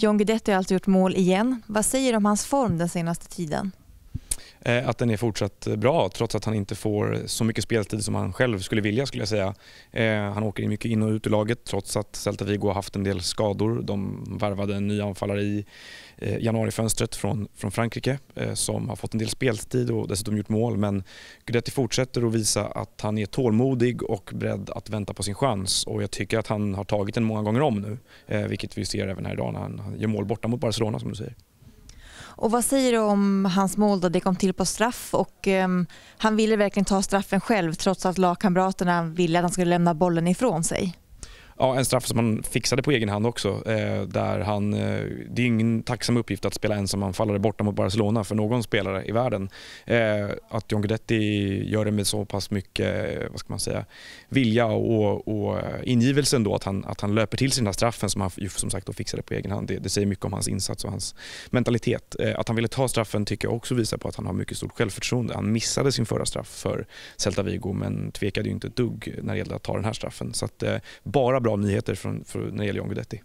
John Guidetti har alltså gjort mål igen. Vad säger du om hans form den senaste tiden? Eh, att den är fortsatt bra trots att han inte får så mycket speltid som han själv skulle vilja skulle jag säga. Eh, han åker in mycket in och ut ur laget trots att Celta Vigo har haft en del skador. De värvade en ny anfallare i eh, januarifönstret från, från Frankrike som har fått en del speltid och dessutom gjort mål men Gudetti fortsätter att visa att han är tålmodig och beredd att vänta på sin chans och jag tycker att han har tagit den många gånger om nu vilket vi ser även här idag när han gör mål borta mot Barcelona som du säger. Och vad säger du om hans mål då? Det kom till på straff och um, han ville verkligen ta straffen själv trots att lagkamraterna ville att han skulle lämna bollen ifrån sig. Ja, en straff som han fixade på egen hand också. Eh, där han, eh, det är ingen tacksam uppgift att spela ensam anfallare borta mot Barcelona för någon spelare i världen. Eh, att John Guidetti gör det med så pass mycket vad ska man säga, vilja och, och ingivelse ändå att han, att han löper till sig den här straffen som han som sagt då fixade på egen hand. Det, det, säger mycket om hans insats och hans mentalitet. att han ville ta straffen tycker jag också visar på att han har mycket stort självförtroende. Han missade sin förra straff för Celta Vigo men tvekade inte ett dugg när det gällde att ta den här straffen. Så att, bara bra bra nyheter från, för, när det gäller John Guidetti.